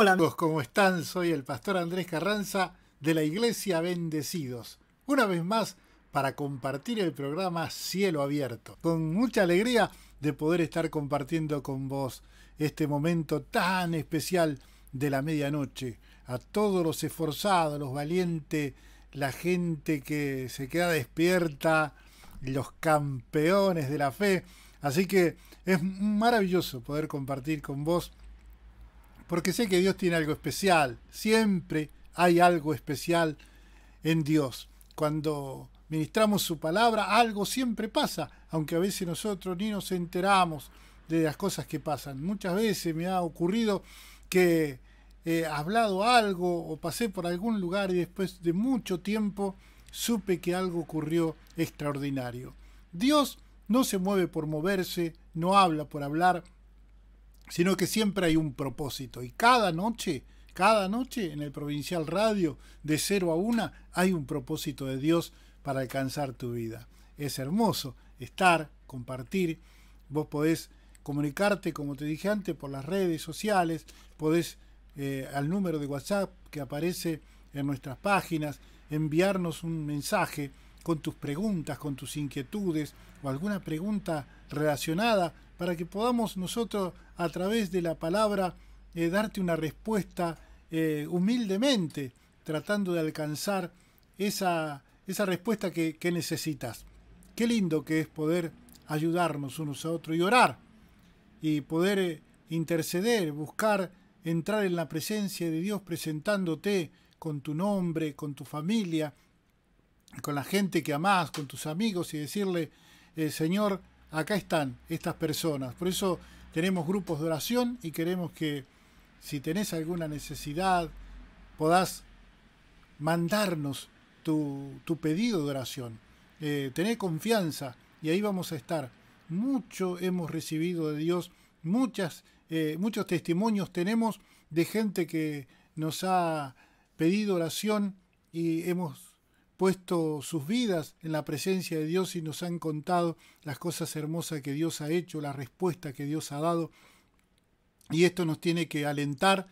Hola amigos, ¿cómo están? Soy el pastor Andrés Carranza de la Iglesia Bendecidos. Una vez más para compartir el programa Cielo Abierto. Con mucha alegría de poder estar compartiendo con vos este momento tan especial de la medianoche. A todos los esforzados, los valientes, la gente que se queda despierta, los campeones de la fe. Así que es maravilloso poder compartir con vos porque sé que Dios tiene algo especial. Siempre hay algo especial en Dios. Cuando ministramos su palabra, algo siempre pasa, aunque a veces nosotros ni nos enteramos de las cosas que pasan. Muchas veces me ha ocurrido que he hablado algo o pasé por algún lugar y después de mucho tiempo supe que algo ocurrió extraordinario. Dios no se mueve por moverse, no habla por hablar, sino que siempre hay un propósito. Y cada noche, cada noche en el Provincial Radio, de 0 a una hay un propósito de Dios para alcanzar tu vida. Es hermoso estar, compartir. Vos podés comunicarte, como te dije antes, por las redes sociales, podés eh, al número de WhatsApp que aparece en nuestras páginas, enviarnos un mensaje con tus preguntas, con tus inquietudes o alguna pregunta relacionada para que podamos nosotros a través de la palabra eh, darte una respuesta eh, humildemente, tratando de alcanzar esa, esa respuesta que, necesitas. Qué lindo que es poder ayudarnos unos a otros y orar y poder eh, interceder, buscar entrar en la presencia de Dios presentándote con tu nombre, con tu familia, con la gente que amás, con tus amigos y decirle, Señor, acá están estas personas. Por eso tenemos grupos de oración y queremos que si tenés alguna necesidad, podás mandarnos tu, pedido de oración. Eh, tener confianza y ahí vamos a estar. Mucho hemos recibido de Dios, muchas, eh, muchos testimonios tenemos de gente que nos ha pedido oración y hemos puesto sus vidas en la presencia de Dios y nos han contado las cosas hermosas que Dios ha hecho, la respuesta que Dios ha dado. Y esto nos tiene que alentar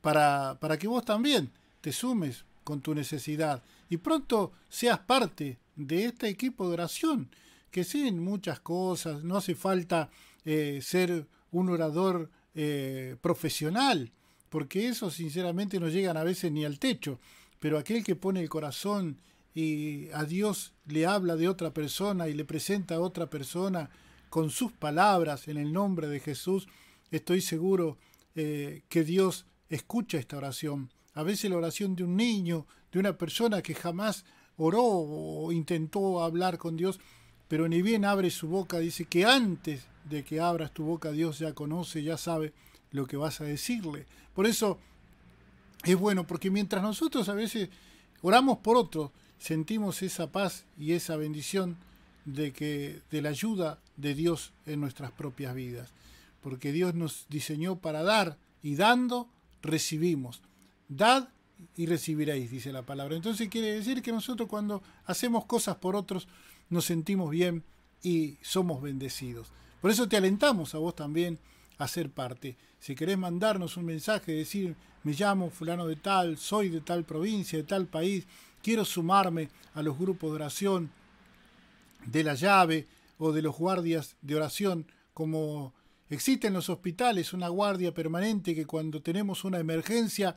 para, para que vos también te sumes con tu necesidad y pronto seas parte de este equipo de oración, que en muchas cosas, no hace falta eh, ser un orador eh, profesional, porque eso sinceramente no llegan a veces ni al techo, pero aquel que pone el corazón y a Dios le habla de otra persona y le presenta a otra persona con sus palabras en el nombre de Jesús, estoy seguro eh, que Dios escucha esta oración. A veces la oración de un niño, de una persona que jamás oró o intentó hablar con Dios, pero ni bien abre su boca, dice que antes de que abras tu boca, Dios ya conoce, ya sabe lo que vas a decirle. Por eso es bueno, porque mientras nosotros a veces oramos por otros, sentimos esa paz y esa bendición de que de la ayuda de Dios en nuestras propias vidas, porque Dios nos diseñó para dar y dando recibimos. Dad y recibiréis, dice la palabra. Entonces quiere decir que nosotros cuando hacemos cosas por otros nos sentimos bien y somos bendecidos. Por eso te alentamos a vos también a ser parte. Si querés mandarnos un mensaje, decir, me llamo fulano de tal, soy de tal provincia, de tal país, quiero sumarme a los grupos de oración de la llave o de los guardias de oración, como existe en los hospitales una guardia permanente que cuando tenemos una emergencia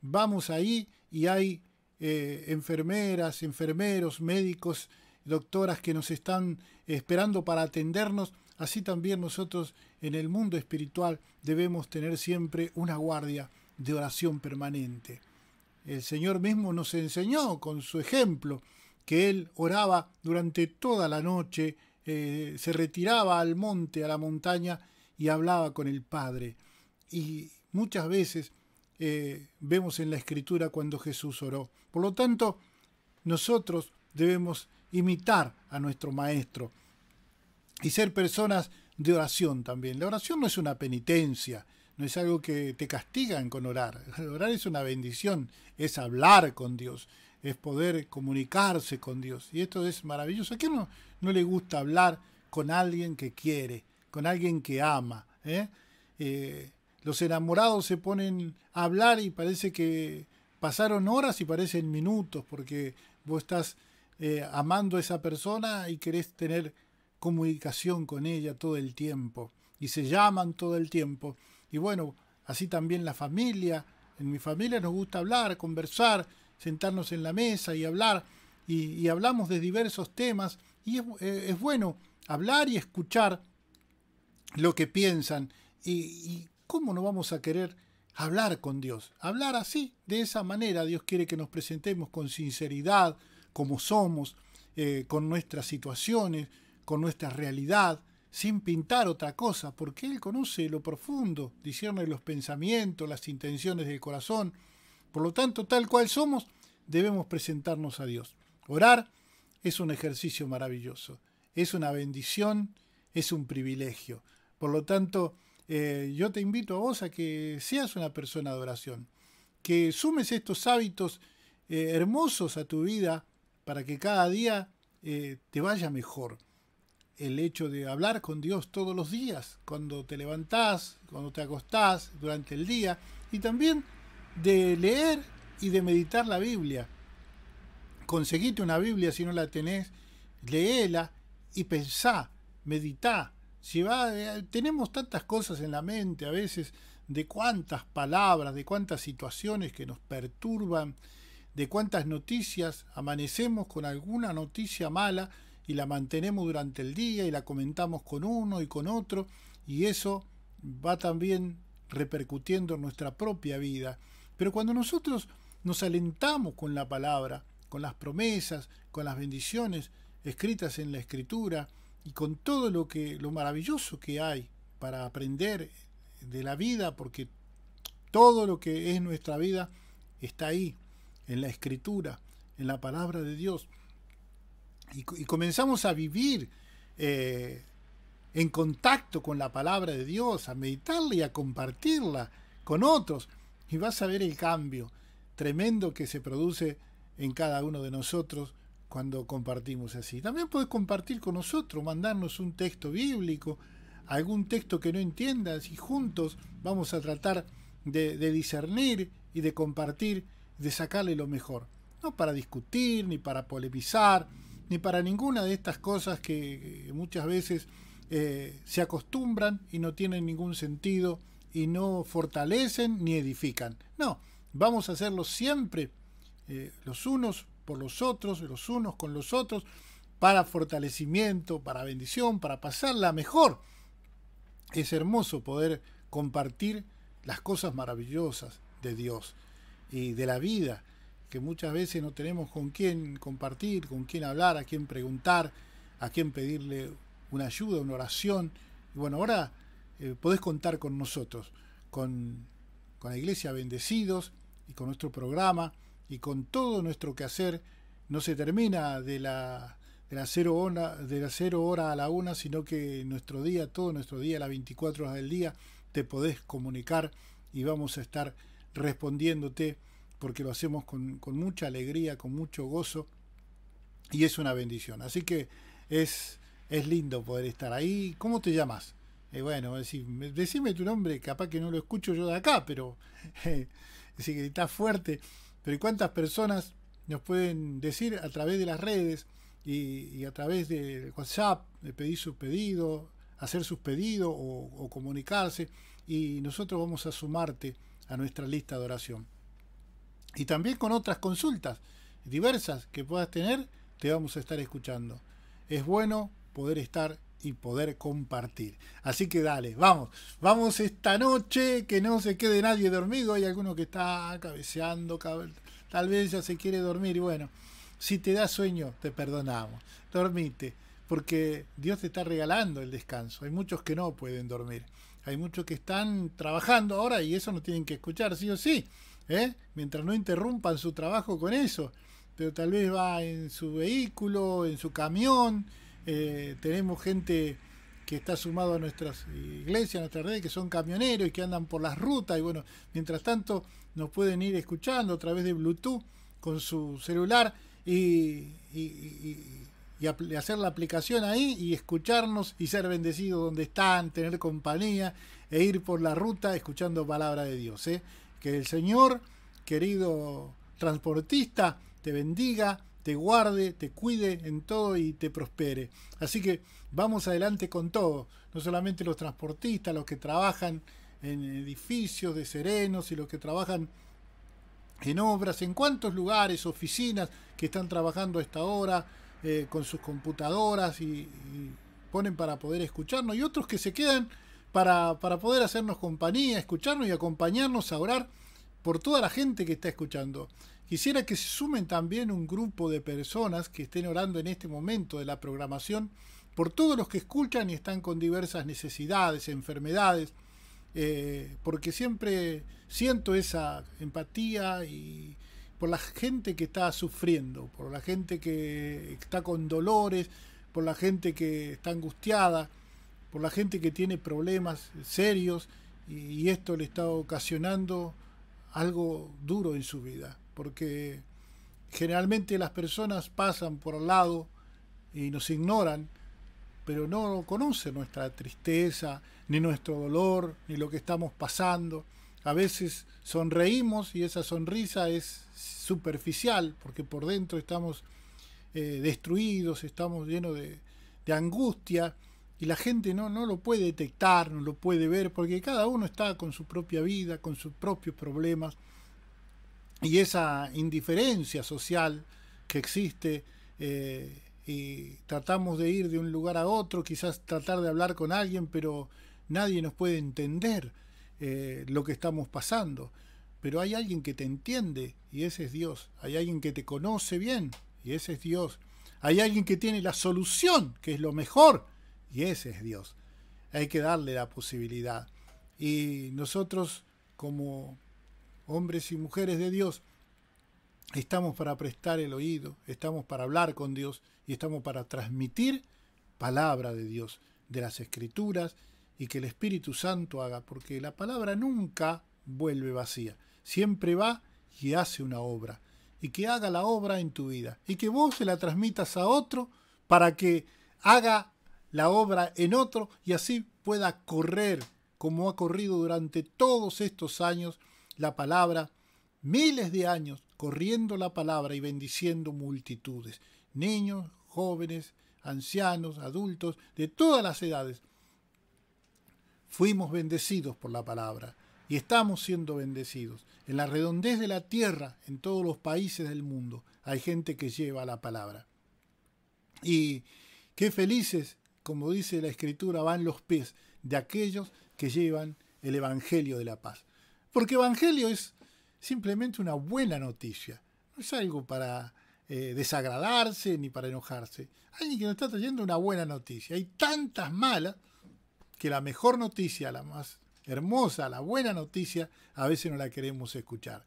vamos ahí y hay eh, enfermeras, enfermeros, médicos, doctoras que nos están esperando para atendernos. Así también nosotros en el mundo espiritual debemos tener siempre una guardia de oración permanente. El Señor mismo nos enseñó con su ejemplo que Él oraba durante toda la noche, eh, se retiraba al monte, a la montaña, y hablaba con el Padre. Y muchas veces eh, vemos en la Escritura cuando Jesús oró. Por lo tanto, nosotros debemos imitar a nuestro Maestro y ser personas de oración también. La oración no es una penitencia, no es algo que te castigan con orar. Orar es una bendición, es hablar con Dios, es poder comunicarse con Dios. Y esto es maravilloso. ¿A quién no, no le gusta hablar con alguien que quiere, con alguien que ama? ¿eh? eh los enamorados se ponen a hablar y parece que pasaron horas y parecen minutos porque vos estás eh, amando a esa persona y querés tener comunicación con ella todo el tiempo. Y se llaman todo el tiempo y bueno, así también la familia. En mi familia nos gusta hablar, conversar, sentarnos en la mesa y hablar, y, hablamos de diversos temas, y eh, es, bueno hablar y escuchar lo que piensan. Y, cómo no vamos a querer hablar con Dios, hablar así, de esa manera. Dios quiere que nos presentemos con sinceridad, como somos, eh, con nuestras situaciones, con nuestra realidad, sin pintar otra cosa, porque Él conoce lo profundo, discierne los pensamientos, las intenciones del corazón. Por lo tanto, tal cual somos, debemos presentarnos a Dios. Orar es un ejercicio maravilloso, es una bendición, es un privilegio. Por lo tanto, eh, yo te invito a vos a que seas una persona de oración, que sumes estos hábitos eh, hermosos a tu vida para que cada día eh, te vaya mejor el hecho de hablar con Dios todos los días, cuando te levantás, cuando te acostás, durante el día, y también de leer y de meditar la Biblia. Conseguite una Biblia si no la tenés, léela y pensá, meditá. Si eh, tenemos tantas cosas en la mente a veces, de cuántas palabras, de cuántas situaciones que nos perturban, de cuántas noticias, amanecemos con alguna noticia mala, y la mantenemos durante el día y la comentamos con uno y con otro y eso va también repercutiendo en nuestra propia vida. Pero cuando nosotros nos alentamos con la palabra, con las promesas, con las bendiciones escritas en la escritura y con todo lo que lo maravilloso que hay para aprender de la vida porque todo lo que es nuestra vida está ahí en la escritura, en la palabra de Dios y, comenzamos a vivir eh, en contacto con la palabra de Dios, a meditarla y a compartirla con otros. Y vas a ver el cambio tremendo que se produce en cada uno de nosotros cuando compartimos así. También puedes compartir con nosotros, mandarnos un texto bíblico, algún texto que no entiendas y juntos vamos a tratar de, de, discernir y de compartir, de sacarle lo mejor. No para discutir ni para polemizar, ni para ninguna de estas cosas que muchas veces eh, se acostumbran y no tienen ningún sentido y no fortalecen ni edifican. No, vamos a hacerlo siempre eh, los unos por los otros, los unos con los otros, para fortalecimiento, para bendición, para pasarla mejor. Es hermoso poder compartir las cosas maravillosas de Dios y de la vida que muchas veces no tenemos con quién compartir, con quién hablar, a quién preguntar, a quién pedirle una ayuda, una oración. Y bueno, ahora eh, podés contar con nosotros, con, la Iglesia Bendecidos y con nuestro programa y con todo nuestro quehacer. No se termina de la, cero, hora, hora a la una, sino que nuestro día, todo nuestro día, las 24 horas del día, te podés comunicar y vamos a estar respondiéndote porque lo hacemos con, mucha alegría, con mucho gozo, y es una bendición. Así que es, lindo poder estar ahí. ¿Cómo te llamas? Eh, bueno, decime, tu nombre, capaz que no lo escucho yo de acá, pero eh, gritas fuerte. Pero ¿cuántas personas nos pueden decir a través de las redes y, a través de WhatsApp, pedir sus pedidos, hacer sus pedidos o, o comunicarse? Y nosotros vamos a sumarte a nuestra lista de oración y también con otras consultas diversas que puedas tener, te vamos a estar escuchando. Es bueno poder estar y poder compartir. Así que dale, vamos, vamos esta noche, que no se quede nadie dormido. Hay alguno que está cabeceando, tal vez ya se quiere dormir. Y bueno, si te da sueño, te perdonamos. Dormite, porque Dios te está regalando el descanso. Hay muchos que no pueden dormir. Hay muchos que están trabajando ahora y eso no tienen que escuchar, sí o sí. ¿eh? mientras no interrumpan su trabajo con eso. Pero tal vez va en su vehículo, en su camión. Eh, tenemos gente que está sumado a nuestras iglesias, a nuestras redes, que son camioneros y que andan por las rutas. Y bueno, mientras tanto nos pueden ir escuchando a través de Bluetooth con su celular y, hacer la aplicación ahí y escucharnos y ser bendecidos donde están, tener compañía e ir por la ruta escuchando palabra de Dios. ¿eh? Que el Señor, querido transportista, te bendiga, te guarde, te cuide en todo y te prospere. Así que vamos adelante con todo, no solamente los transportistas, los que trabajan en edificios de serenos y los que trabajan en obras, en cuántos lugares, oficinas que están trabajando a esta hora eh, con sus computadoras y, y ponen para poder escucharnos y otros que se quedan para, poder hacernos compañía, escucharnos y acompañarnos a orar por toda la gente que está escuchando. Quisiera que se sumen también un grupo de personas que estén orando en este momento de la programación por todos los que escuchan y están con diversas necesidades, enfermedades, eh, porque siempre siento esa empatía y por la gente que está sufriendo, por la gente que está con dolores, por la gente que está angustiada, por la gente que tiene problemas serios y, esto le está ocasionando algo duro en su vida, porque generalmente las personas pasan por al lado y nos ignoran, pero no conocen nuestra tristeza, ni nuestro dolor, ni lo que estamos pasando. A veces sonreímos y esa sonrisa es superficial, porque por dentro estamos eh, destruidos, estamos llenos de angustia y la gente no, no lo puede detectar, no lo puede ver, porque cada uno está con su propia vida, con sus propios problemas, y esa indiferencia social que existe, eh, y tratamos de ir de un lugar a otro, quizás tratar de hablar con alguien, pero nadie nos puede entender eh, lo que estamos pasando. Pero hay alguien que te entiende, y ese es Dios. Hay alguien que te conoce bien, y ese es Dios. Hay alguien que tiene la solución, que es lo mejor y ese es Dios. Hay que darle la posibilidad. Y nosotros, como hombres y mujeres de Dios, estamos para prestar el oído, estamos para hablar con Dios y estamos para transmitir palabra de Dios, de las escrituras y que el Espíritu Santo haga, porque la palabra nunca vuelve vacía, siempre va y hace una obra, y que haga la obra en tu vida, y que vos se la transmitas a otro para que haga la obra en otro y así pueda correr como ha corrido durante todos estos años la palabra, miles de años corriendo la palabra y bendiciendo multitudes, niños, jóvenes, ancianos, adultos, de todas las edades. Fuimos bendecidos por la palabra y estamos siendo bendecidos. En la redondez de la tierra, en todos los países del mundo, hay gente que lleva la palabra. Y qué felices como dice la escritura, van los pies de aquellos que llevan el Evangelio de la paz. Porque Evangelio es simplemente una buena noticia, no es algo para eh, desagradarse ni para enojarse. Alguien que nos está trayendo una buena noticia. Hay tantas malas que la mejor noticia, la más hermosa, la buena noticia, a veces no la queremos escuchar.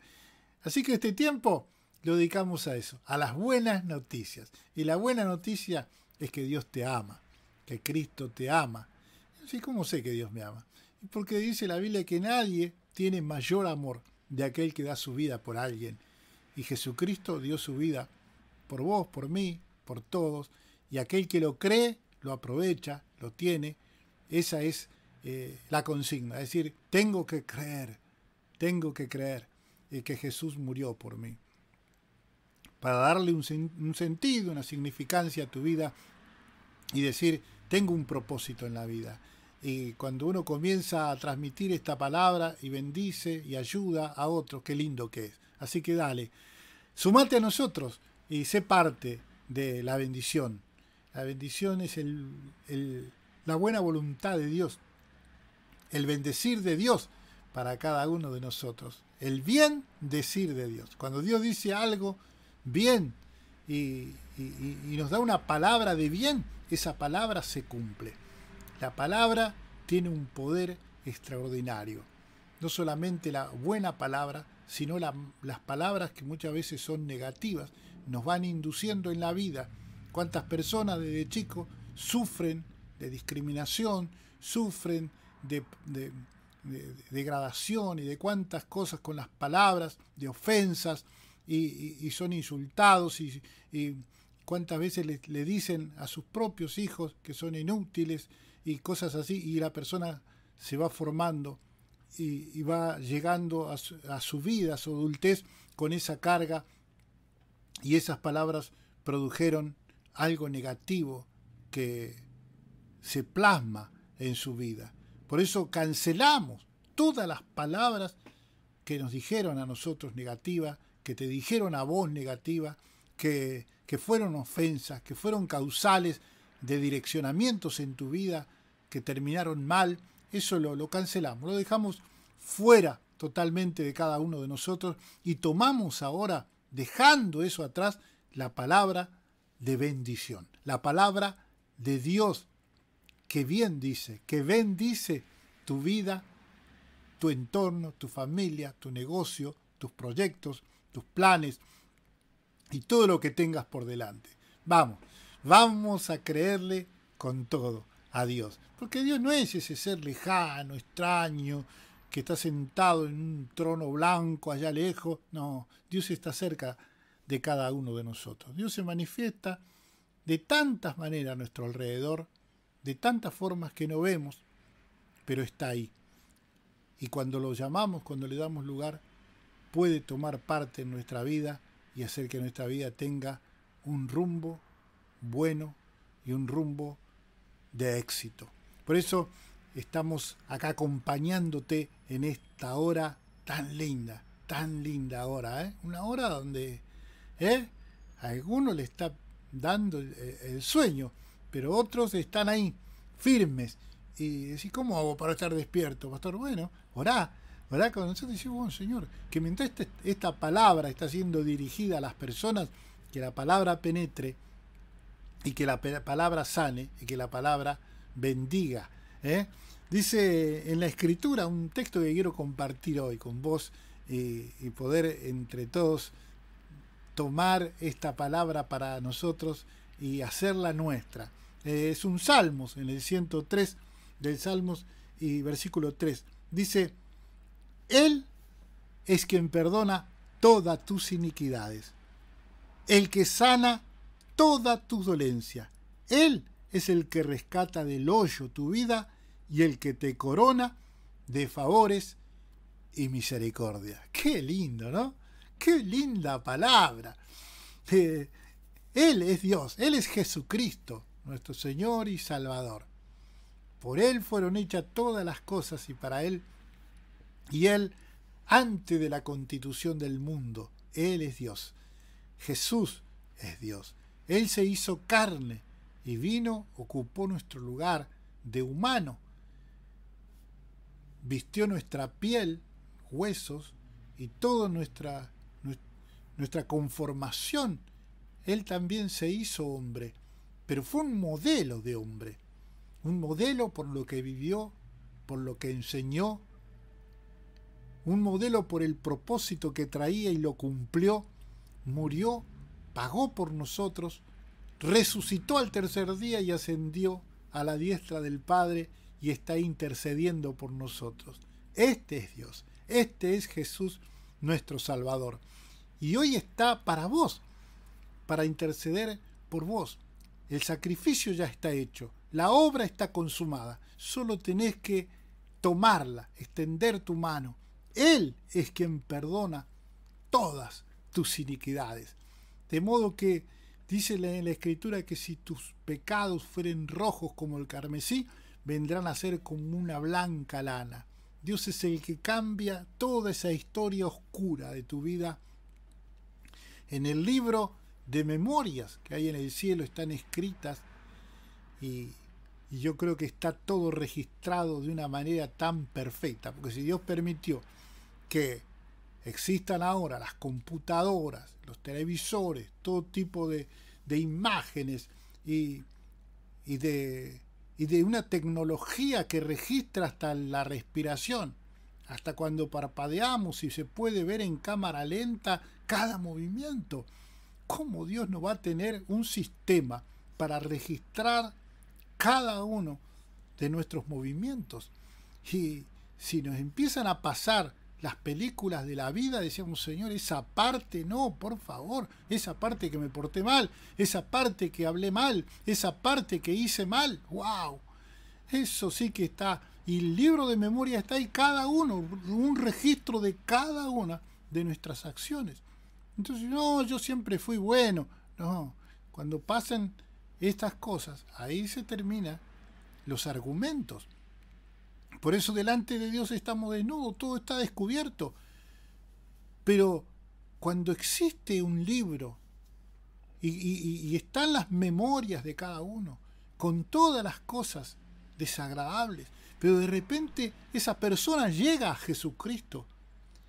Así que este tiempo lo dedicamos a eso, a las buenas noticias. Y la buena noticia es que Dios te ama que Cristo te ama. Así como sé que Dios me ama. Porque dice la Biblia que nadie tiene mayor amor de aquel que da su vida por alguien. Y Jesucristo dio su vida por vos, por mí, por todos. Y aquel que lo cree, lo aprovecha, lo tiene. Esa es eh, la consigna. Es decir, tengo que creer, tengo que creer eh, que Jesús murió por mí. Para darle un, un sentido, una significancia a tu vida, y decir, tengo un propósito en la vida. Y cuando uno comienza a transmitir esta palabra y bendice y ayuda a otros, qué lindo que es. Así que dale, sumate a nosotros y sé parte de la bendición. La bendición es el, la buena voluntad de Dios, el bendecir de Dios para cada uno de nosotros, el bien decir de Dios. Cuando Dios dice algo, bien, y, y nos da una palabra de bien, esa palabra se cumple. La palabra tiene un poder extraordinario. No solamente la buena palabra, sino las palabras que muchas veces son negativas, nos van induciendo en la vida. ¿Cuántas personas desde chico sufren de discriminación, sufren de, degradación y de cuántas cosas con las palabras, de ofensas, y, son insultados y cuántas veces le, dicen a sus propios hijos que son inútiles y cosas así, y la persona se va formando y, va llegando a su, vida, a su adultez, con esa carga y esas palabras produjeron algo negativo que se plasma en su vida. Por eso cancelamos todas las palabras que nos dijeron a nosotros negativas, que te dijeron a vos negativa, que que fueron ofensas, que fueron causales de direccionamientos en tu vida, que terminaron mal, eso lo, lo cancelamos, lo dejamos fuera totalmente de cada uno de nosotros y tomamos ahora, dejando eso atrás, la palabra de bendición, la palabra de Dios que bien dice, que bendice tu vida, tu entorno, tu familia, tu negocio, tus proyectos, tus planes, y todo lo que tengas por delante. Vamos, vamos a creerle con todo a Dios. Porque Dios no es ese ser lejano, extraño, que está sentado en un trono blanco allá lejos. No, Dios está cerca de cada uno de nosotros. Dios se manifiesta de tantas maneras a nuestro alrededor, de tantas formas que no vemos, pero está ahí. Y cuando lo llamamos, cuando le damos lugar, puede tomar parte en nuestra vida y hacer que nuestra vida tenga un rumbo bueno y un rumbo de éxito. Por eso estamos acá acompañándote en esta hora tan linda, tan linda hora, ¿eh? Una hora donde ¿eh? a algunos le está dando el, el sueño, pero otros están ahí firmes. Y decís, ¿cómo hago para estar despierto, pastor? Bueno, orá, ¿verdad? Cuando nosotros decimos, bueno, Señor, que mientras este, esta palabra está siendo dirigida a las personas, que la palabra penetre y que la palabra sane y que la palabra bendiga. ¿eh? Dice en la escritura un texto que quiero compartir hoy con vos eh, y, poder entre todos tomar esta palabra para nosotros y hacerla nuestra. Eh, es un Salmos, en el 103 del Salmos y versículo 3. Dice, él es quien perdona todas tus iniquidades, el que sana toda tu dolencia. Él es el que rescata del hoyo tu vida y el que te corona de favores y misericordia. Qué lindo, ¿no? Qué linda palabra. Eh, él es Dios, Él es Jesucristo, nuestro Señor y Salvador. Por Él fueron hechas todas las cosas y para Él y Él, antes de la constitución del mundo, Él es Dios. Jesús es Dios. Él se hizo carne y vino, ocupó nuestro lugar de humano, vistió nuestra piel, huesos y toda nuestra, nuestra conformación. Él también se hizo hombre, pero fue un modelo de hombre, un modelo por lo que vivió, por lo que enseñó, un modelo por el propósito que traía y lo cumplió, murió, pagó por nosotros, resucitó al tercer día y ascendió a la diestra del Padre y está intercediendo por nosotros. Este es Dios, este es Jesús nuestro Salvador. Y hoy está para vos, para interceder por vos. El sacrificio ya está hecho, la obra está consumada, solo tenés que tomarla, extender tu mano, él es quien perdona todas tus iniquidades. De modo que dice en la escritura que si tus pecados fueren rojos como el carmesí, vendrán a ser como una blanca lana. Dios es el que cambia toda esa historia oscura de tu vida. En el libro de memorias que hay en el cielo están escritas y, y yo creo que está todo registrado de una manera tan perfecta, porque si Dios permitió que existan ahora las computadoras, los televisores, todo tipo de, imágenes y, de, y de una tecnología que registra hasta la respiración, hasta cuando parpadeamos y se puede ver en cámara lenta cada movimiento. ¿Cómo Dios no va a tener un sistema para registrar cada uno de nuestros movimientos? Y si nos empiezan a pasar las películas de la vida, decíamos, Señor, esa parte no, por favor, esa parte que me porté mal, esa parte que hablé mal, esa parte que hice mal, wow, eso sí que está, y el libro de memoria está ahí cada uno, un registro de cada una de nuestras acciones. Entonces, no, yo siempre fui bueno, no, cuando pasen estas cosas, ahí se terminan los argumentos. Por eso delante de Dios estamos desnudos, todo está descubierto. Pero cuando existe un libro y, y, están las memorias de cada uno, con todas las cosas desagradables, pero de repente esa persona llega a Jesucristo,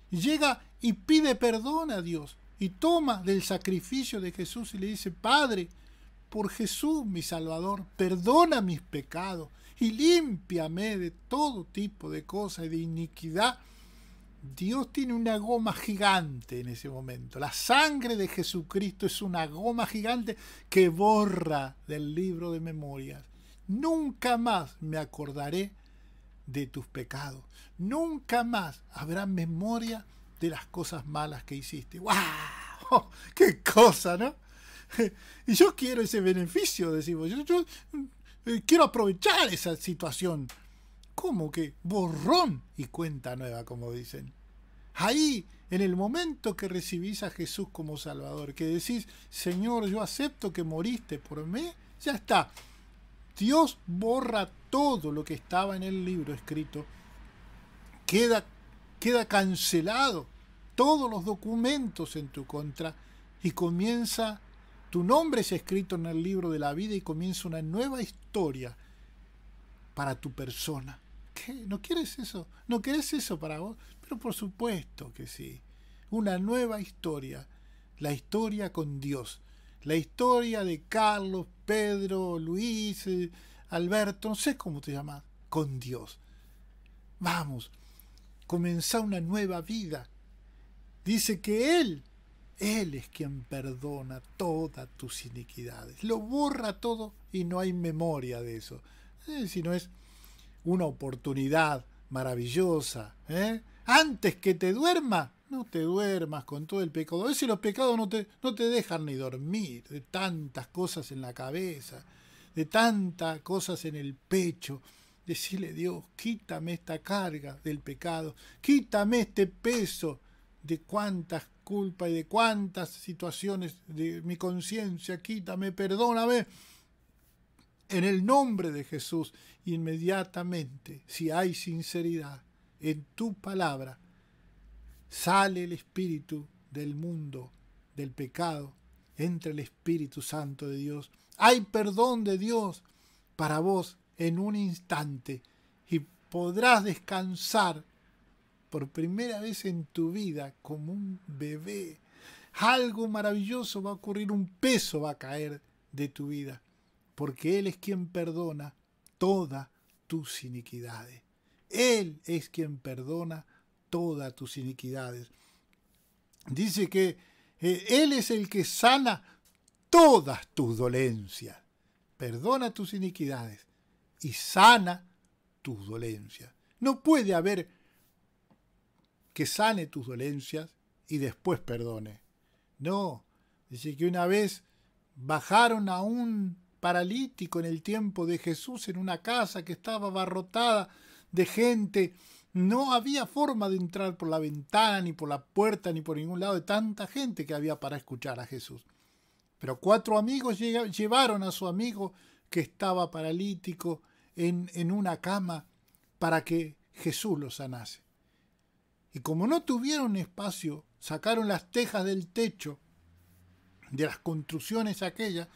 llega y pide perdón a Dios y toma del sacrificio de Jesús y le dice, Padre, por Jesús mi Salvador, perdona mis pecados y límpiame de todo tipo de cosas y de iniquidad, Dios tiene una goma gigante en ese momento. La sangre de Jesucristo es una goma gigante que borra del libro de memorias. Nunca más me acordaré de tus pecados. Nunca más habrá memoria de las cosas malas que hiciste. ¡Wow! ¡Qué cosa, ¿no? y yo quiero ese beneficio, decimos. Yo, yo, eh, quiero aprovechar esa situación. como que borrón y cuenta nueva, como dicen? Ahí, en el momento que recibís a Jesús como Salvador, que decís, Señor, yo acepto que moriste por mí, ya está. Dios borra todo lo que estaba en el libro escrito. Queda, queda cancelado todos los documentos en tu contra y comienza tu nombre es escrito en el libro de la vida y comienza una nueva historia para tu persona. ¿Qué? ¿No quieres eso? ¿No quieres eso para vos? Pero por supuesto que sí. Una nueva historia. La historia con Dios. La historia de Carlos, Pedro, Luis, Alberto, no sé cómo te llamas. Con Dios. Vamos. comenzar una nueva vida. Dice que Él él es quien perdona todas tus iniquidades. Lo borra todo y no hay memoria de eso. Eh, si no es una oportunidad maravillosa. ¿eh? Antes que te duerma, no te duermas con todo el pecado. A veces los pecados no te, no te dejan ni dormir, de tantas cosas en la cabeza, de tantas cosas en el pecho. Decirle, Dios, quítame esta carga del pecado, quítame este peso de cuántas culpa y de cuántas situaciones de mi conciencia, quítame, perdóname. En el nombre de Jesús, inmediatamente, si hay sinceridad en tu palabra, sale el espíritu del mundo, del pecado, entra el Espíritu Santo de Dios. Hay perdón de Dios para vos en un instante y podrás descansar por primera vez en tu vida como un bebé. Algo maravilloso va a ocurrir, un peso va a caer de tu vida, porque Él es quien perdona todas tus iniquidades. Él es quien perdona todas tus iniquidades. Dice que eh, Él es el que sana todas tus dolencias. Perdona tus iniquidades y sana tus dolencias. No puede haber que sane tus dolencias y después perdone. No, dice que una vez bajaron a un paralítico en el tiempo de Jesús en una casa que estaba abarrotada de gente. No había forma de entrar por la ventana, ni por la puerta, ni por ningún lado de tanta gente que había para escuchar a Jesús. Pero cuatro amigos llevaron a su amigo que estaba paralítico en, en una cama para que Jesús lo sanase. Y como no tuvieron espacio, sacaron las tejas del techo de las construcciones aquellas,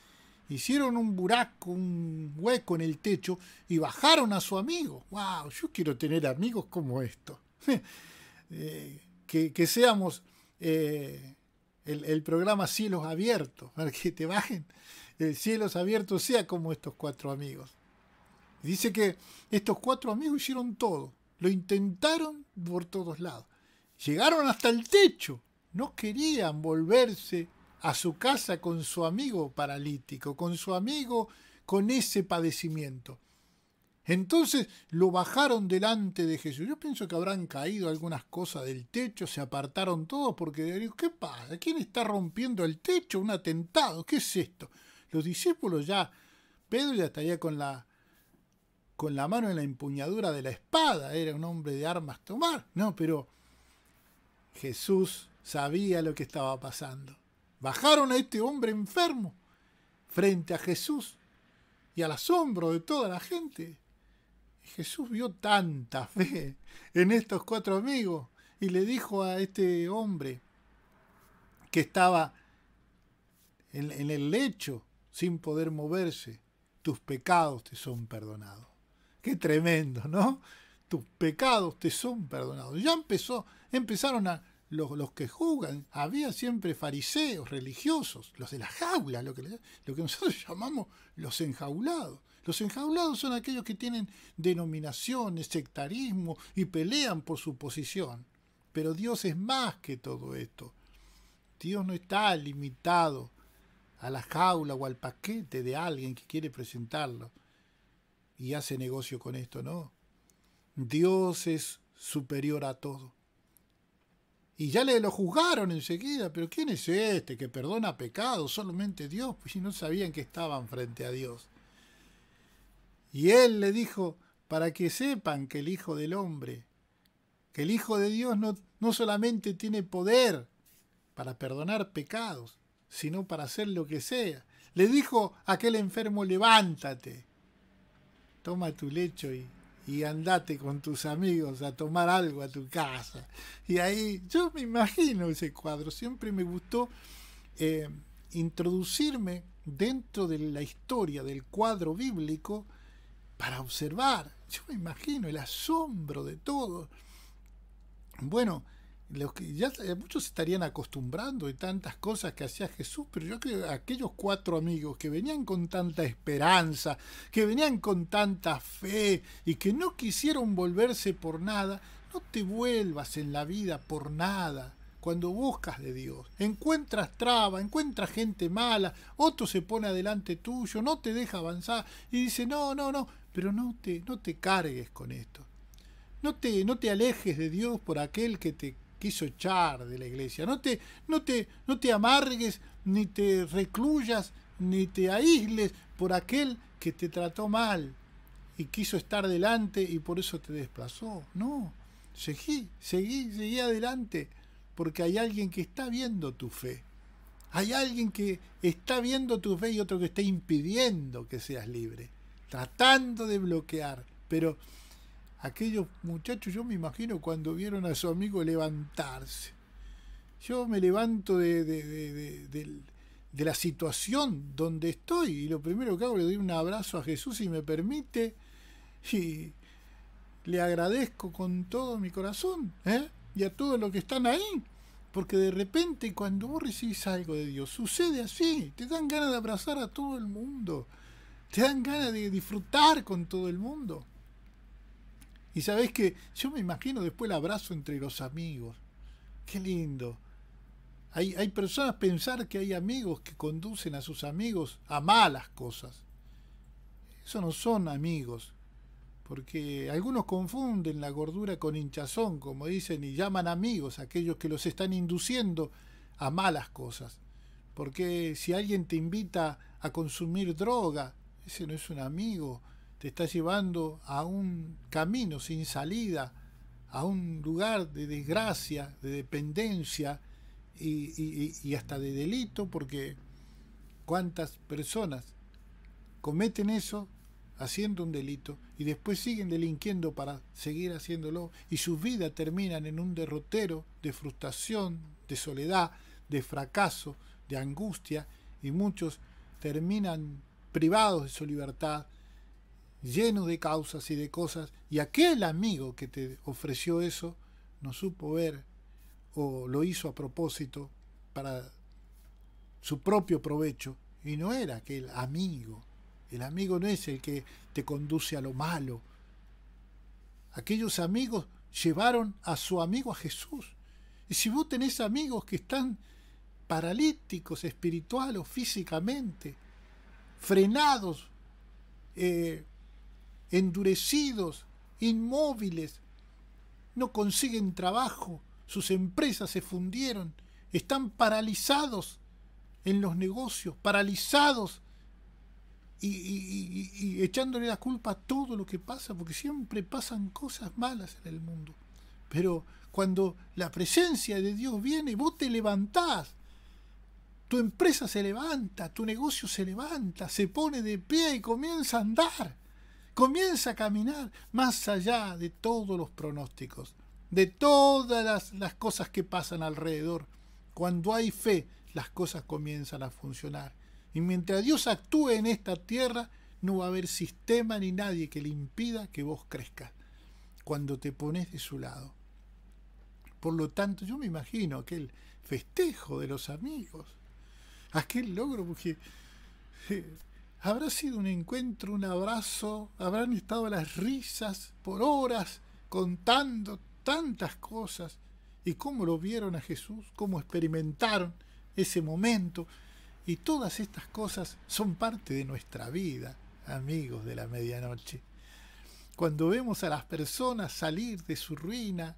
hicieron un buraco, un hueco en el techo y bajaron a su amigo. ¡Wow! Yo quiero tener amigos como estos. Eh, que, seamos eh, el, el, programa Cielos Abiertos, para que te bajen. El Cielos Abiertos sea como estos cuatro amigos. Dice que estos cuatro amigos hicieron todo. Lo intentaron por todos lados. Llegaron hasta el techo. No querían volverse a su casa con su amigo paralítico, con su amigo con ese padecimiento. Entonces lo bajaron delante de Jesús. Yo pienso que habrán caído algunas cosas del techo, se apartaron todos porque dios ¿qué pasa? ¿Quién está rompiendo el techo? Un atentado, ¿qué es esto? Los discípulos ya, Pedro ya estaría con la con la mano en la empuñadura de la espada, era un hombre de armas tomar. No, pero Jesús sabía lo que estaba pasando. Bajaron a este hombre enfermo frente a Jesús y al asombro de toda la gente. Jesús vio tanta fe en estos cuatro amigos y le dijo a este hombre que estaba en, en el lecho sin poder moverse, tus pecados te son perdonados. Qué tremendo, ¿no? Tus pecados te son perdonados. Ya empezó, empezaron a los, que juzgan. Había siempre fariseos, religiosos, los de la jaula, lo que, lo que nosotros llamamos los enjaulados. Los enjaulados son aquellos que tienen denominaciones, sectarismo y pelean por su posición. Pero Dios es más que todo esto. Dios no está limitado a la jaula o al paquete de alguien que quiere presentarlo y hace negocio con esto, no. Dios es superior a todo. Y ya le lo juzgaron enseguida, pero ¿quién es este que perdona pecados? Solamente Dios, pues si no sabían que estaban frente a Dios. Y él le dijo, para que sepan que el Hijo del Hombre, que el Hijo de Dios no, no solamente tiene poder para perdonar pecados, sino para hacer lo que sea. Le dijo a aquel enfermo, levántate toma tu lecho y, andate con tus amigos a tomar algo a tu casa. Y ahí yo me imagino ese cuadro, siempre me gustó eh, introducirme dentro de la historia del cuadro bíblico para observar, yo me imagino el asombro de todo. Bueno, los ya muchos estarían acostumbrando de tantas cosas que hacía Jesús, pero yo creo que aquellos cuatro amigos que venían con tanta esperanza, que venían con tanta fe y que no quisieron volverse por nada, no te vuelvas en la vida por nada. Cuando buscas de Dios, encuentras traba, encuentras gente mala, otro se pone adelante tuyo, no te deja avanzar y dice, no, no, no, pero no te, no te cargues con esto. No te, no te alejes de Dios por aquel que te quiso echar de la iglesia. No te, no te, no te amargues, ni te recluyas, ni te aísles por aquel que te trató mal y quiso estar delante y por eso te desplazó. No, seguí, seguí, seguí adelante, porque hay alguien que está viendo tu fe. Hay alguien que está viendo tu fe y otro que está impidiendo que seas libre, tratando de bloquear, pero Aquellos muchachos, yo me imagino cuando vieron a su amigo levantarse. Yo me levanto de, la situación donde estoy y lo primero que hago le doy un abrazo a Jesús si me permite y le agradezco con todo mi corazón ¿eh? y a todos los que están ahí. Porque de repente cuando vos recibís algo de Dios, sucede así. Te dan ganas de abrazar a todo el mundo. Te dan ganas de disfrutar con todo el mundo. Y sabés que yo me imagino después el abrazo entre los amigos. Qué lindo. Hay, hay personas pensar que hay amigos que conducen a sus amigos a malas cosas. Eso no son amigos. Porque algunos confunden la gordura con hinchazón, como dicen, y llaman amigos a aquellos que los están induciendo a malas cosas. Porque si alguien te invita a consumir droga, ese no es un amigo te está llevando a un camino sin salida, a un lugar de desgracia, de dependencia y, hasta de delito, porque cuántas personas cometen eso haciendo un delito y después siguen delinquiendo para seguir haciéndolo y sus vidas terminan en un derrotero de frustración, de soledad, de fracaso, de angustia y muchos terminan privados de su libertad, lleno de causas y de cosas, y aquel amigo que te ofreció eso no supo ver o lo hizo a propósito para su propio provecho, y no era aquel amigo. El amigo no es el que te conduce a lo malo. Aquellos amigos llevaron a su amigo a Jesús. Y si vos tenés amigos que están paralíticos espiritual o físicamente, frenados, eh, endurecidos, inmóviles, no consiguen trabajo, sus empresas se fundieron, están paralizados en los negocios, paralizados y, echándole la culpa a todo lo que pasa, porque siempre pasan cosas malas en el mundo. Pero cuando la presencia de Dios viene, vos te levantás, tu empresa se levanta, tu negocio se levanta, se pone de pie y comienza a andar comienza a caminar más allá de todos los pronósticos, de todas las, cosas que pasan alrededor. Cuando hay fe, las cosas comienzan a funcionar. Y mientras Dios actúe en esta tierra, no va a haber sistema ni nadie que le impida que vos crezcas cuando te pones de su lado. Por lo tanto, yo me imagino aquel festejo de los amigos, aquel logro, porque eh, Habrá sido un encuentro, un abrazo, habrán estado las risas por horas contando tantas cosas y cómo lo vieron a Jesús, cómo experimentaron ese momento. Y todas estas cosas son parte de nuestra vida, amigos de la medianoche. Cuando vemos a las personas salir de su ruina,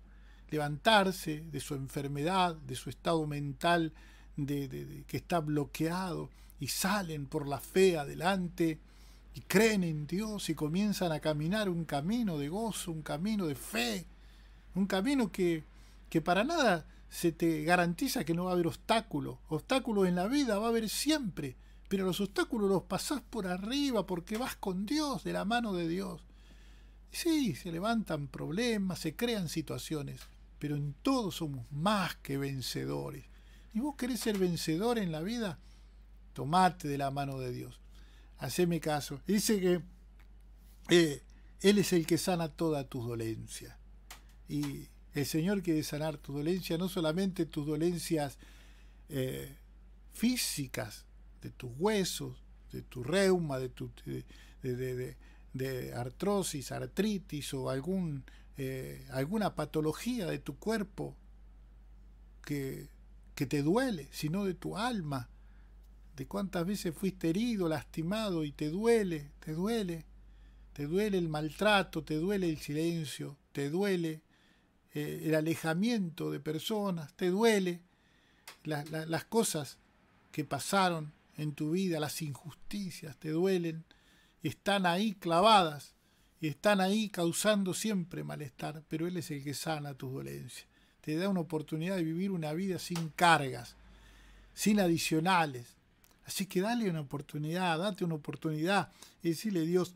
levantarse de su enfermedad, de su estado mental de, que está bloqueado, y salen por la fe adelante y creen en Dios y comienzan a caminar un camino de gozo, un camino de fe, un camino que, que para nada se te garantiza que no va a haber obstáculos. Obstáculos en la vida va a haber siempre, pero los obstáculos los pasás por arriba porque vas con Dios, de la mano de Dios. Sí, se levantan problemas, se crean situaciones, pero en todo somos más que vencedores. ¿Y vos querés ser vencedor en la vida? tomate de la mano de Dios. Haceme caso. Dice que eh, Él es el que sana todas tus dolencias. Y el Señor quiere sanar Tus dolencias, no solamente tus dolencias eh, físicas, de tus huesos, de tu reuma, de tu artrosis, artritis o algún, eh, alguna patología de tu cuerpo que, que te duele, sino de tu alma, cuántas veces fuiste herido, lastimado y te duele, te duele, te duele el maltrato, te duele el silencio, te duele eh, el alejamiento de personas, te duele las cosas que pasaron en tu vida, las injusticias te duelen están ahí clavadas y están ahí causando siempre malestar, pero Él es el que sana tus dolencias. Te da una oportunidad de vivir una vida sin cargas, sin adicionales, Así que dale una oportunidad, date una oportunidad y decirle, Dios,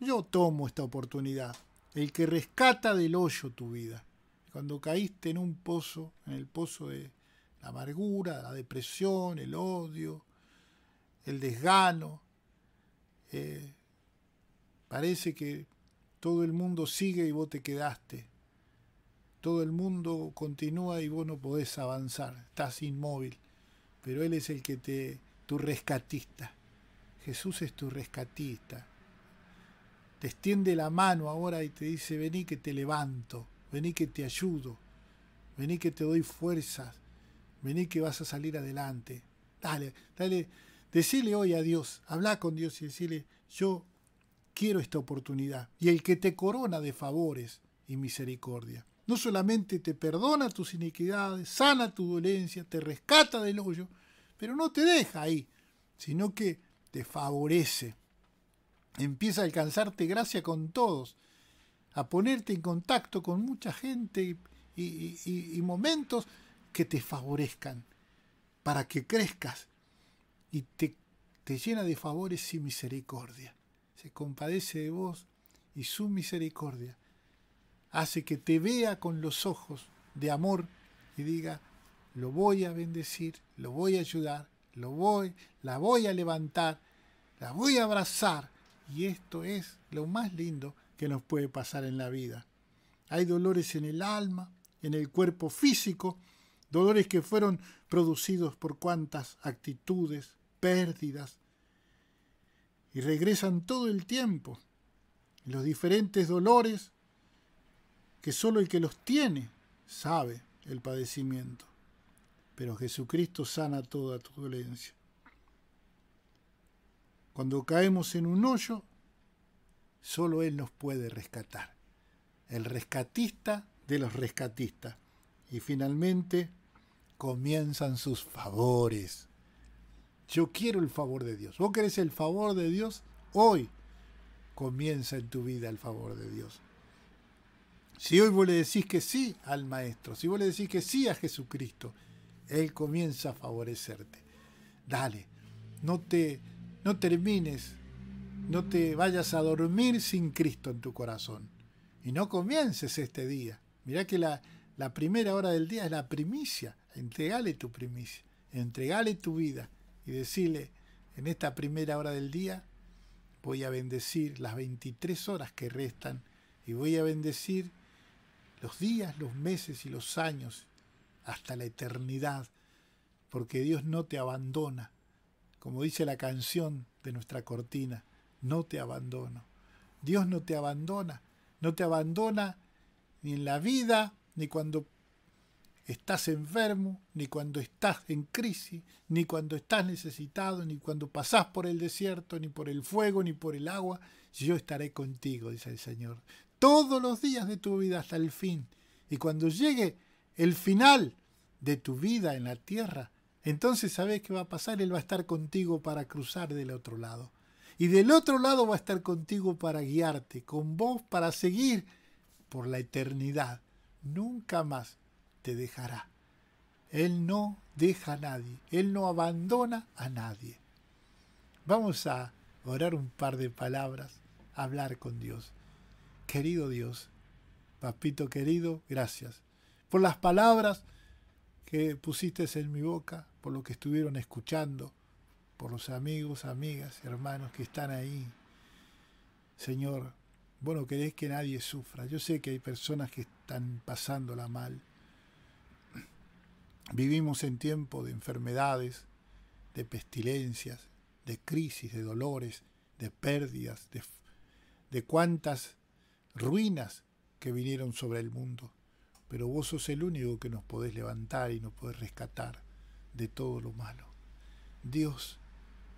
yo tomo esta oportunidad, el que rescata del hoyo tu vida. Cuando caíste en un pozo, en el pozo de la amargura, la depresión, el odio, el desgano, eh, parece que todo el mundo sigue y vos te quedaste. Todo el mundo continúa y vos no podés avanzar, estás inmóvil. Pero Él es el que te tu rescatista. Jesús es tu rescatista. Te extiende la mano ahora y te dice, vení que te levanto, vení que te ayudo, vení que te doy fuerzas, vení que vas a salir adelante. Dale, dale, decile hoy a Dios, habla con Dios y decile, yo quiero esta oportunidad. Y el que te corona de favores y misericordia. No solamente te perdona tus iniquidades, sana tu dolencia, te rescata del hoyo, pero no te deja ahí, sino que te favorece. Empieza a alcanzarte gracia con todos, a ponerte en contacto con mucha gente y, momentos que te favorezcan, para que crezcas y te, te llena de favores y misericordia. Se compadece de vos y su misericordia hace que te vea con los ojos de amor y diga, lo voy a bendecir, lo voy a ayudar, lo voy, la voy a levantar, la voy a abrazar. Y esto es lo más lindo que nos puede pasar en la vida. Hay dolores en el alma, en el cuerpo físico, dolores que fueron producidos por cuantas actitudes, pérdidas, y regresan todo el tiempo. Los diferentes dolores que solo el que los tiene sabe el padecimiento pero Jesucristo sana toda tu dolencia. Cuando caemos en un hoyo, solo Él nos puede rescatar. El rescatista de los rescatistas. Y finalmente comienzan sus favores. Yo quiero el favor de Dios. ¿Vos querés el favor de Dios? Hoy comienza en tu vida el favor de Dios. Si hoy vos le decís que sí al Maestro, si vos le decís que sí a Jesucristo, él comienza a favorecerte. Dale, no te no termines, no te vayas a dormir sin Cristo en tu corazón. Y no comiences este día. Mirá que la, la primera hora del día es la primicia. Entregale tu primicia, entregale tu vida y decirle, en esta primera hora del día voy a bendecir las 23 horas que restan y voy a bendecir los días, los meses y los años hasta la eternidad, porque Dios no te abandona. Como dice la canción de nuestra cortina, no te abandono. Dios no te abandona, no te abandona ni en la vida, ni cuando estás enfermo, ni cuando estás en crisis, ni cuando estás necesitado, ni cuando pasás por el desierto, ni por el fuego, ni por el agua, yo estaré contigo, dice el Señor, todos los días de tu vida hasta el fin. Y cuando llegue el final de tu vida en la tierra, entonces sabes qué va a pasar, Él va a estar contigo para cruzar del otro lado. Y del otro lado va a estar contigo para guiarte, con vos para seguir por la eternidad. Nunca más te dejará. Él no deja a nadie, Él no abandona a nadie. Vamos a orar un par de palabras, hablar con Dios. Querido Dios, papito querido, gracias por las palabras que pusiste en mi boca, por lo que estuvieron escuchando, por los amigos, amigas, hermanos que están ahí. Señor, bueno no querés que nadie sufra. Yo sé que hay personas que están pasándola mal. Vivimos en tiempo de enfermedades, de pestilencias, de crisis, de dolores, de pérdidas, de, de cuantas ruinas que vinieron sobre el mundo pero vos sos el único que nos podés levantar y nos podés rescatar de todo lo malo. Dios,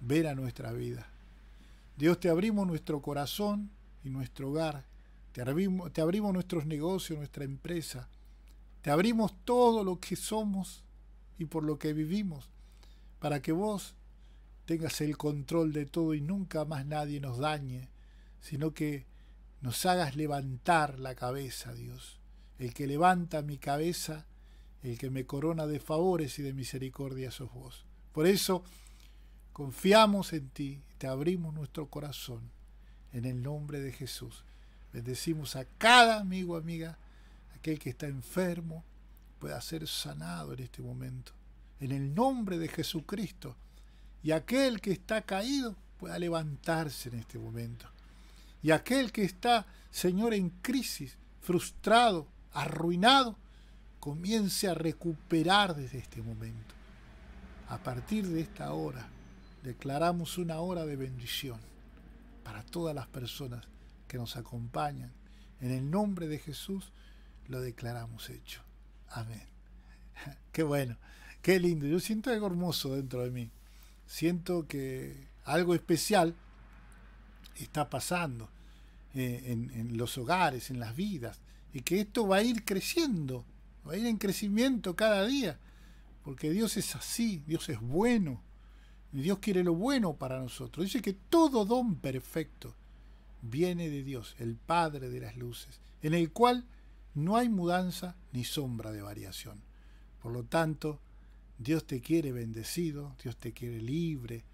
ver a nuestra vida. Dios, te abrimos nuestro corazón y nuestro hogar, te abrimos, te abrimos nuestros negocios, nuestra empresa, te abrimos todo lo que somos y por lo que vivimos, para que vos tengas el control de todo y nunca más nadie nos dañe, sino que nos hagas levantar la cabeza, Dios el que levanta mi cabeza, el que me corona de favores y de misericordia sos vos. Por eso confiamos en ti, te abrimos nuestro corazón en el nombre de Jesús. Bendecimos a cada amigo, amiga, aquel que está enfermo, pueda ser sanado en este momento. En el nombre de Jesucristo. Y aquel que está caído pueda levantarse en este momento. Y aquel que está, Señor, en crisis, frustrado, arruinado, comience a recuperar desde este momento. A partir de esta hora, declaramos una hora de bendición para todas las personas que nos acompañan. En el nombre de Jesús lo declaramos hecho. Amén. Qué bueno, qué lindo. Yo siento algo hermoso dentro de mí. Siento que algo especial está pasando eh, en, los hogares, en las vidas y que esto va a ir creciendo, va a ir en crecimiento cada día, porque Dios es así, Dios es bueno, Dios quiere lo bueno para nosotros. Dice que todo don perfecto viene de Dios, el Padre de las Luces, en el cual no hay mudanza ni sombra de variación. Por lo tanto, Dios te quiere bendecido, Dios te quiere libre,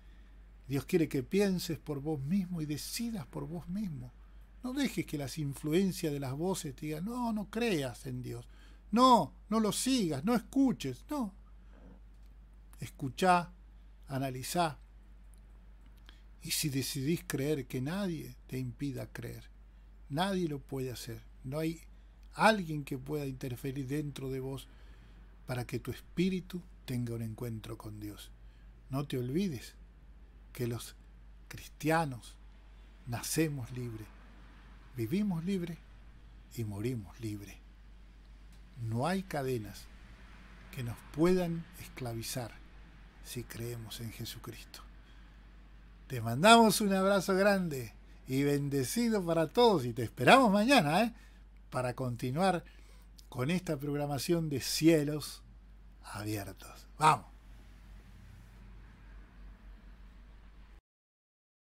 Dios quiere que pienses por vos mismo y decidas por vos mismo. No dejes que las influencias de las voces digan, no, no creas en Dios. No, no lo sigas, no escuches. No. escucha analiza Y si decidís creer, que nadie te impida creer. Nadie lo puede hacer. No hay alguien que pueda interferir dentro de vos para que tu espíritu tenga un encuentro con Dios. No te olvides que los cristianos nacemos libres Vivimos libres y morimos libres. No hay cadenas que nos puedan esclavizar si creemos en Jesucristo. Te mandamos un abrazo grande y bendecido para todos y te esperamos mañana ¿eh? para continuar con esta programación de cielos abiertos. Vamos.